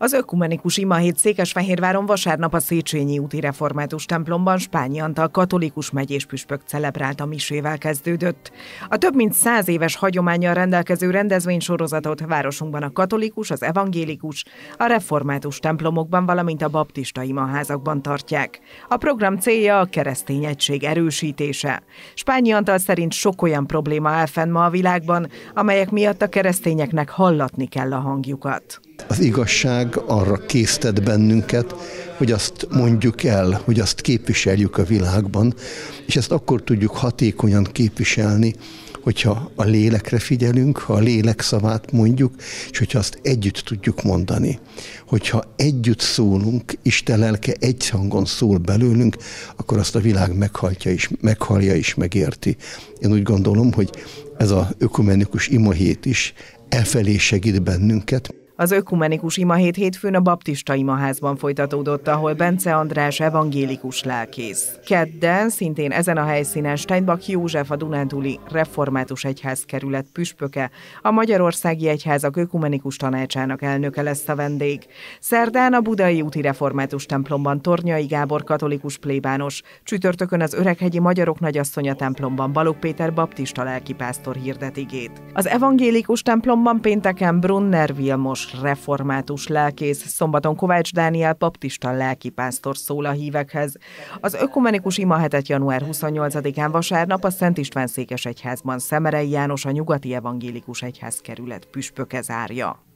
Az ökumenikus imahét Székesfehérváron vasárnap a Széchenyi úti református templomban Spányi Antal katolikus megyés püspök celebrált a misével kezdődött. A több mint száz éves hagyományjal rendelkező rendezvénysorozatot városunkban a katolikus, az evangélikus, a református templomokban, valamint a baptista imaházakban tartják. A program célja a keresztény egység erősítése. Spányi Antal szerint sok olyan probléma áll fenn ma a világban, amelyek miatt a keresztényeknek hallatni kell a hangjukat. Az igazság arra késztet bennünket, hogy azt mondjuk el, hogy azt képviseljük a világban, és ezt akkor tudjuk hatékonyan képviselni, hogyha a lélekre figyelünk, ha a lélek szavát mondjuk, és hogyha azt együtt tudjuk mondani. Hogyha együtt szólunk, Isten lelke egy hangon szól belőlünk, akkor azt a világ meghallja és, meghallja is megérti. Én úgy gondolom, hogy ez a ökumenikus imahét is e felé segít bennünket. Az ökumenikus imahét hétfőn a baptista imaházban folytatódott, ahol Bence András evangélikus lelkész. Kedden szintén ezen a helyszínen Steinbach József a Dunántúli Református Egyház kerület püspöke, a Magyarországi Egyházak ökumenikus tanácsának elnöke lesz a vendég. Szerdán a Budai úti Református templomban Tornyai Gábor katolikus plébános, csütörtökön az Öreghegyi Magyarok Nagyasszonya templomban Balogh Péter baptista lelkipásztor hirdet igét. Az evangélikus templomban pénteken Brunner Vilmos református lelkész, szombaton Kovács Dániel baptista lelkipásztor szól a hívekhez. Az ökumenikus imahetet január 28-án vasárnap a Szent István Székesegyházban Szemerei János a Nyugati Evangélikus Egyház kerület püspöke zárja.